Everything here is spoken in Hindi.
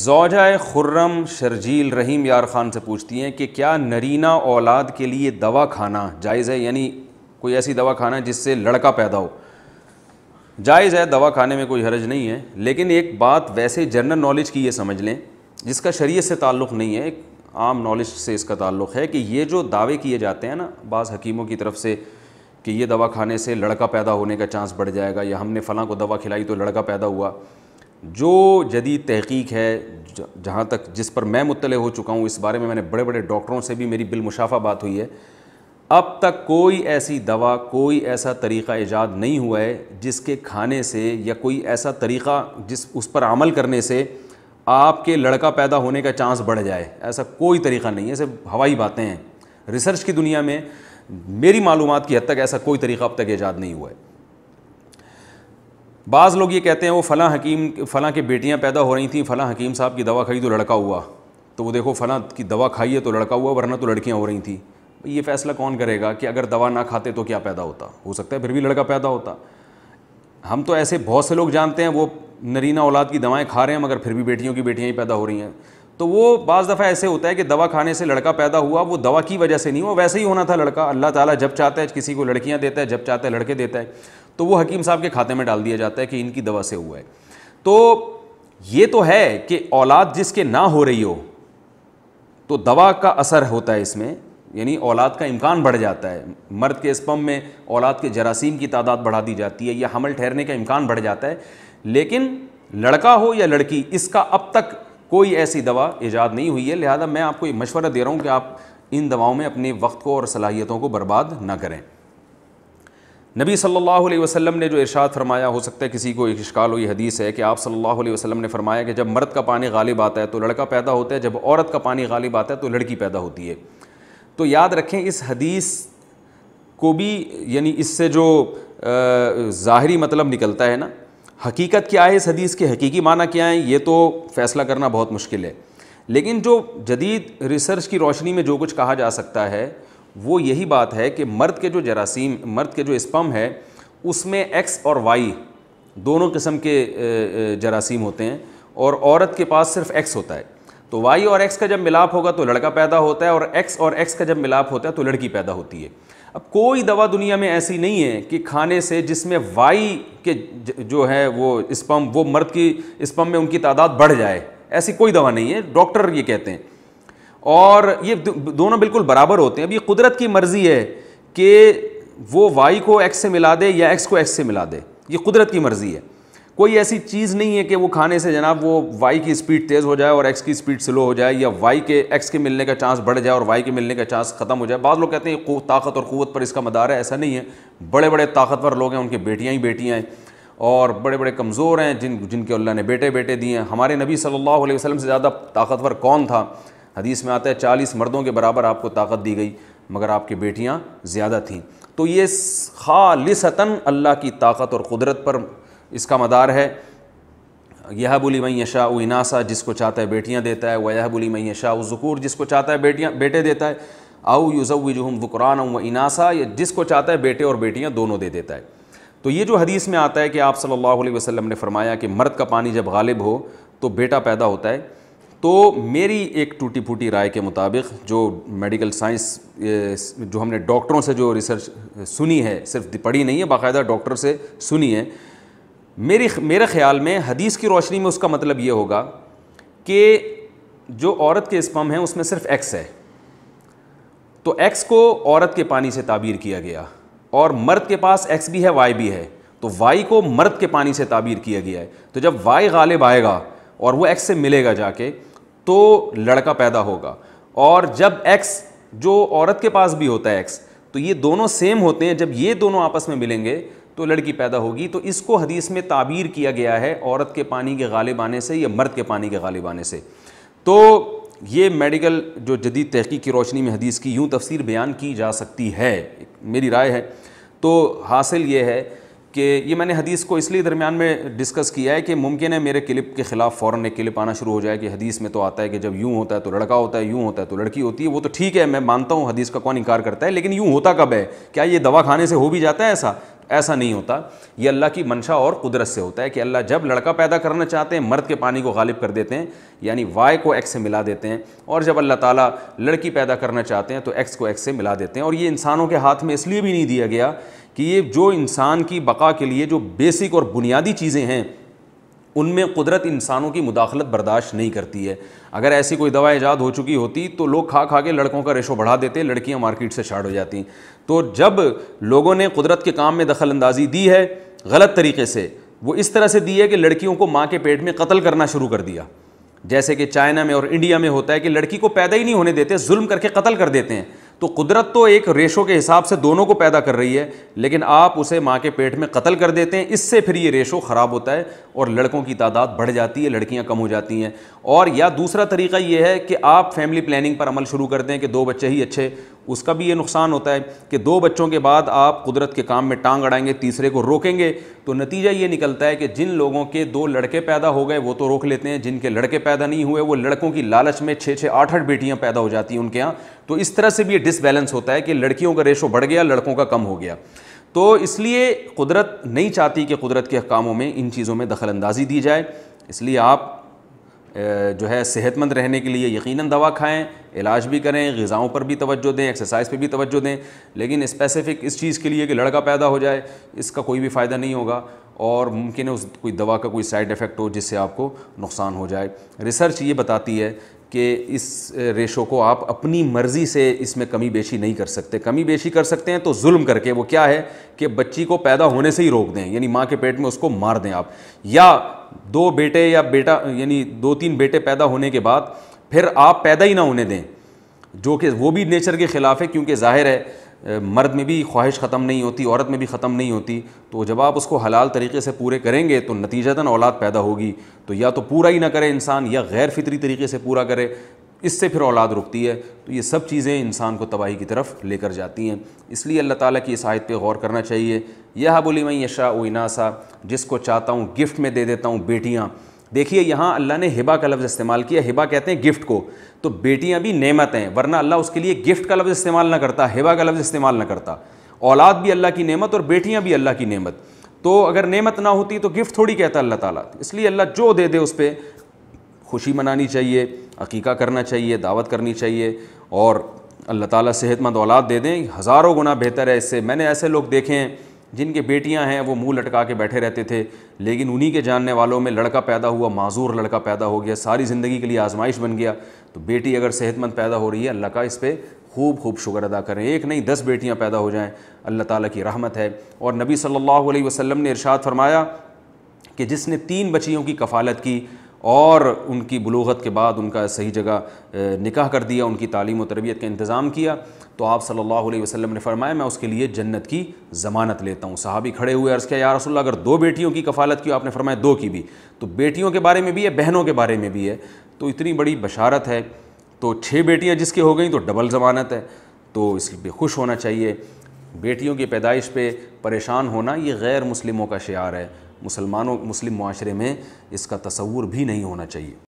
जोजाए खुर्रम शर्जील रहीम यार ख़ान से पूछती हैं कि क्या नरीना औलाद के लिए दवा खाना जायज़ है यानी कोई ऐसी दवा खाना है जिससे लड़का पैदा हो जायज़ है दवा खाने में कोई हरज नहीं है लेकिन एक बात वैसे जनरल नॉलेज की ये समझ लें जिसका शरीयत से ताल्लुक़ नहीं है एक आम नॉलेज से इसका ताल्लुक़ है कि ये जो दावे किए जाते हैं ना बाज़ हकीमों की तरफ से कि ये दवा खाने से लड़का पैदा होने का चांस बढ़ जाएगा या हमने फ़लाँ को दवा खिलाई तो लड़का पैदा हुआ जो जदीद तहकीक है जहाँ तक जिस पर मैं मुतल हो चुका हूँ इस बारे में मैंने बड़े बड़े डॉक्टरों से भी मेरी बिलमुशाफा बात हुई है अब तक कोई ऐसी दवा कोई ऐसा तरीक़ा ईजाद नहीं हुआ है जिसके खाने से या कोई ऐसा तरीक़ा जिस उस पर अमल करने से आपके लड़का पैदा होने का चांस बढ़ जाए ऐसा कोई तरीक़ा नहीं है सिर्फ हवाई बातें हैं रिसर्च की दुनिया में मेरी मालूम की हद तक ऐसा कोई तरीक़ा अब तक ईजाद नहीं हुआ है बाज़ लोग ये कहते हैं वो फ़लाँ हकीम फ़लाँ के बेटियाँ पैदा हो रही थी फ़लाँ हकीम साहब की दवा खाई तो लड़का हुआ तो वो देखो फ़लाँ की दवा खाई है तो लड़का हुआ वरना तो लड़कियाँ हो रही थी ये फ़ैसला कौन करेगा कि अगर दवा ना खाते तो क्या पैदा होता हो सकता है फिर भी लड़का पैदा होता हम तो ऐसे बहुत से लोग जानते हैं वो नरीना औलाद की दवाएँ खा रहे हैं मगर फिर भी बेटियों की बेटियाँ ही पैदा हो रही हैं तो वो बज़ दफ़ा ऐसे होता है कि दवा खाने से लड़का पैदा हुआ वो दवा की वजह से नहीं हुआ वैसे ही होना था लड़का अल्लाह ताला जब चाहता है किसी को लड़कियां देता है जब चाहता है लड़के देता है तो वो हकीम साहब के खाते में डाल दिया जाता है कि इनकी दवा से हुआ है तो ये तो है कि औलाद जिसके ना हो रही हो तो दवा का असर होता है इसमें यानी औलाद का इम्कान बढ़ जाता है मर्द के स्पम में औलाद के जरासीम की तादाद बढ़ा दी जाती है या हमल ठहरने का इम्कान बढ़ जाता है लेकिन लड़का हो या लड़की इसका अब तक कोई ऐसी दवा ईजाद नहीं हुई है लिहाजा मैं आपको ये मशवरा दे रहा हूँ कि आप इन दवाओं में अपने वक्त को और सलाहियतों को बर्बाद ना करें नबी सल्लल्लाहु अलैहि वसल्लम ने जो इरशाद फरमाया हो सकता है किसी को एक इश्काल हुई हदीस है कि आप सल्लल्लाहु अलैहि वसल्लम ने फरमाया कि जब मर्द का पानी गालिब आता है तो लड़का पैदा होता है जब औरत का पानी गालिब आता है तो लड़की पैदा होती है तो याद रखें इस हदीस को भी यानी इससे जो ज़ाहरी मतलब निकलता है ना हकीकत क्या है इस हदीस के हकीकी माना क्या है ये तो फैसला करना बहुत मुश्किल है लेकिन जो जदीद रिसर्च की रोशनी में जो कुछ कहा जा सकता है वो यही बात है कि मर्द के जो जरासीम मर्द के जो स्पम है उसमें एक्स और वाई दोनों किस्म के जरासीम होते हैं और औरत के पास सिर्फ एक्स होता है तो वाई और एक्स का जब मिलाप होगा तो लड़का पैदा होता है और एक्स और एक्स का जब मिलाप होता है तो लड़की पैदा होती है अब कोई दवा दुनिया में ऐसी नहीं है कि खाने से जिसमें वाई के जो है वो स्पम वो मर्द की स्पम में उनकी तादाद बढ़ जाए ऐसी कोई दवा नहीं है डॉक्टर ये कहते हैं और ये दोनों बिल्कुल बराबर होते हैं अब ये कुदरत की मर्ज़ी है कि वो वाई को एक्स से मिला दे या एक्स को एक्स से मिला दे ये कुदरत की मर्ज़ी है कोई ऐसी चीज़ नहीं है कि वो खाने से जनाब वो वाई की स्पीड तेज़ हो जाए और एक्स की स्पीड स्लो हो जाए या वाई के एक्स के मिलने का चांस बढ़ जाए और वाई के मिलने का चांस ख़त्म हो जाए बाद लोग कहते हैं ताकत और क़ुत पर इसका मदार है ऐसा नहीं है बड़े बड़े ताकतवर लोग हैं उनकी बेटियाँ ही बेटियाँ हैं और बड़े बड़े कमज़ोर हैं जिन जिनके अल्लाह ने बेटे बेटे दिए हैं हमारे नबी सल्ला वसलम से ज़्यादा ताकतवर कौन था हदीस में आता है चालीस मर्दों के बराबर आपको ताकत दी गई मगर आपकी बेटियाँ ज़्यादा थीं तो ये खालिसतन अल्लाह की ताकत और क़ुदरत पर इसका मदार है यह बोली मई यशा उनासा जिसको चाहता है बेटियाँ देता है वह बोली मई यशा ज़कूर जिसको चाहता है बेटियाँ बेटे देता है आऊ हम वक़ुरान व इनासा या जिसको चाहता है बेटे और बेटियाँ दोनों दे देता है तो ये जो हदीस में आता है कि आप सल्लल्लाहु अलैहि वसल्लम ने फरमाया कि मर्द का पानी जब गालिब हो तो बेटा पैदा होता है तो मेरी एक टूटी फूटी राय के मुताबिक जो मेडिकल साइंस जो हमने डॉक्टरों से जो रिसर्च सुनी है सिर्फ पढ़ी नहीं है बाकायदा डॉक्टर से सुनी है मेरी मेरे ख्याल में हदीस की रोशनी में उसका मतलब ये होगा कि जो औरत के स्पम हैं उसमें सिर्फ एक्स है तो एक्स को औरत के पानी से ताबीर किया गया और मर्द के पास एक्स भी है वाई भी है तो वाई को मर्द के पानी से ताबीर किया गया है तो जब वाई गालिब आएगा और वो एक्स से मिलेगा जाके तो लड़का पैदा होगा और जब एक्स जो औरत के पास भी होता है एक्स तो ये दोनों सेम होते हैं जब ये दोनों आपस में मिलेंगे तो लड़की पैदा होगी तो इसको हदीस में ताबीर किया गया है औरत के पानी के गालिब आने से या मर्द के पानी के गालिब आने से तो ये मेडिकल जो जदीद तहकीक की रोशनी में हदीस की यूँ तफसीर बयान की जा सकती है मेरी राय है तो हासिल ये है कि ये मैंने हदीस को इसलिए दरमियान में डिस्कस किया है कि मुमकिन है मेरे क्लिप के ख़िलाफ़ फ़ौर एक क्लिप आना शुरू हो जाए कि हदीस में तो आता है कि जब यूँ होता है तो लड़का होता है यूँ होता है तो लड़की होती है वो तो ठीक है मैं मानता हूँ हदीस का कौन इनकार करता है लेकिन यूँ होता कब है क्या ये दवा खाने से हो भी जाता है ऐसा ऐसा नहीं होता ये अल्लाह की मंशा और कुदरत से होता है कि अल्लाह जब लड़का पैदा करना चाहते हैं मर्द के पानी को गालिब कर देते हैं यानी वाई को एक्स से मिला देते हैं और जब अल्लाह ताला लड़की पैदा करना चाहते हैं तो एक्स को एक्स से मिला देते हैं और ये इंसानों के हाथ में इसलिए भी नहीं दिया गया कि ये जो इंसान की बका के लिए जो बेसिक और बुनियादी चीज़ें हैं उनमें कुदरत इंसानों की मुदाखलत बर्दाश्त नहीं करती है अगर ऐसी कोई दवा ईजाद हो चुकी होती तो लोग खा खा के लड़कों का रेशो बढ़ा देते लड़कियां मार्केट से छाड़ हो जाती तो जब लोगों ने कुदरत के काम में दखल अंदाजी दी है गलत तरीके से वो इस तरह से दी है कि लड़कियों को माँ के पेट में कत्ल करना शुरू कर दिया जैसे कि चाइना में और इंडिया में होता है कि लड़की को पैदा ही नहीं होने देते जुल्म करके कत्ल कर देते हैं तो कुदरत तो एक रेशो के हिसाब से दोनों को पैदा कर रही है लेकिन आप उसे माँ के पेट में कत्ल कर देते हैं इससे फिर ये रेशो ख़राब होता है और लड़कों की तादाद बढ़ जाती है लड़कियाँ कम हो जाती हैं और या दूसरा तरीका ये है कि आप फैमिली प्लानिंग पर अमल शुरू कर दें कि दो बच्चे ही अच्छे उसका भी ये नुकसान होता है कि दो बच्चों के बाद आप कुदरत के काम में टांग अड़ाएंगे तीसरे को रोकेंगे तो नतीजा ये निकलता है कि जिन लोगों के दो लड़के पैदा हो गए वो तो रोक लेते हैं जिनके लड़के पैदा नहीं हुए वो लड़कों की लालच में छः छः आठ आठ बेटियाँ पैदा हो जाती हैं उनके यहाँ तो इस तरह से भी ये डिसबैलेंस होता है कि लड़कियों का रेशो बढ़ गया लड़कों का कम हो गया तो इसलिए कुदरत नहीं चाहती कि कुदरत के कामों में इन चीज़ों में दखल अंदाजी दी जाए इसलिए आप जो है सेहतमंद रहने के लिए यकीनन दवा खाएं इलाज भी करें गज़ाओं पर भी तवज्जो दें एक्सरसाइज पे भी तवज्जो दें लेकिन स्पेसिफ़िक इस चीज़ के लिए कि लड़का पैदा हो जाए इसका कोई भी फ़ायदा नहीं होगा और मुमकिन है उस कोई दवा का कोई साइड इफ़ेक्ट हो जिससे आपको नुकसान हो जाए रिसर्च ये बताती है कि इस रेशो को आप अपनी मर्ज़ी से इसमें कमी बेशी नहीं कर सकते कमी बेशी कर सकते हैं तो जुल्म करके वो क्या है कि बच्ची को पैदा होने से ही रोक दें यानी माँ के पेट में उसको मार दें आप या दो बेटे या बेटा यानी दो तीन बेटे पैदा होने के बाद फिर आप पैदा ही ना होने दें जो कि वो भी नेचर के ख़िलाफ़ है क्योंकि जाहिर है मर्द में भी ख्वाहिश ख़त्म नहीं होती औरत में भी ख़त्म नहीं होती तो जब आप उसको हलाल तरीके से पूरे करेंगे तो नतीजतन औलाद पैदा होगी तो या तो पूरा ही ना करे इंसान या गैर फितरी तरीके से पूरा करे इससे फिर औलाद रुकती है तो ये सब चीज़ें इंसान को तबाही की तरफ लेकर जाती हैं इसलिए अल्लाह ताला की इस आयत पे गौर करना चाहिए यह बोली मैं यशा उनासा जिसको चाहता हूँ गिफ्ट में दे देता हूँ बेटियाँ देखिए यहाँ अल्लाह ने हिबा का लफ्ज़ इस्तेमाल किया हिबा कहते हैं गिफ्ट को तो बेटियाँ भी नेमत हैं वरना अल्लाह उसके लिए गिफ्ट का लफ्ज़ इस्तेमाल ना करता हिबा का लफ्ज़ इस्तेमाल ना करता औलाद भी अल्लाह की नेमत और बेटियाँ भी अल्लाह की नेमत तो अगर नेमत ना होती तो गिफ्ट थोड़ी कहता अल्लाह ताला इसलिए अल्लाह जो दे दे उस पर खुशी मनानी चाहिए अकीका करना चाहिए दावत करनी चाहिए और अल्लाह ताला सेहतमंद औलाद दे दें हज़ारों गुना बेहतर है इससे मैंने ऐसे लोग देखे हैं जिनके बेटियां हैं वो मुंह लटका के बैठे रहते थे लेकिन उन्हीं के जानने वालों में लड़का पैदा हुआ माजूर लड़का पैदा हो गया सारी ज़िंदगी के लिए आजमाइश बन गया तो बेटी अगर सेहतमंद पैदा हो रही है अल्लाह का इस पर खूब खूब शुक्र अदा करें एक नहीं दस बेटियाँ पैदा हो जाएँ अल्लाह ताली की रहमत है और नबी सल्ला वसलम ने इरशाद फरमाया कि जिसने तीन बचियों की कफ़ालत की और उनकी बलूगत के बाद उनका सही जगह निकाह कर दिया उनकी तालीम और तरबियत का इंतज़ाम किया तो आप सल्लल्लाहु अलैहि वसल्लम ने फरमाया मैं उसके लिए जन्नत की ज़मानत लेता हूँ साहबी खड़े हुए अर्ज़ किया या रसूल अगर दो बेटियों की कफ़ालत की आपने फरमाया दो की भी तो बेटियों के बारे में भी है बहनों के बारे में भी है तो इतनी बड़ी बशारत है तो छः बेटियाँ जिसकी हो गई तो डबल ज़मानत है तो इस पर खुश होना चाहिए बेटियों की पैदाइश पर परेशान होना ये गैर मुस्लिमों का शार है मुसलमानों मुस्लिम माशरे में इसका तस्वूर भी नहीं होना चाहिए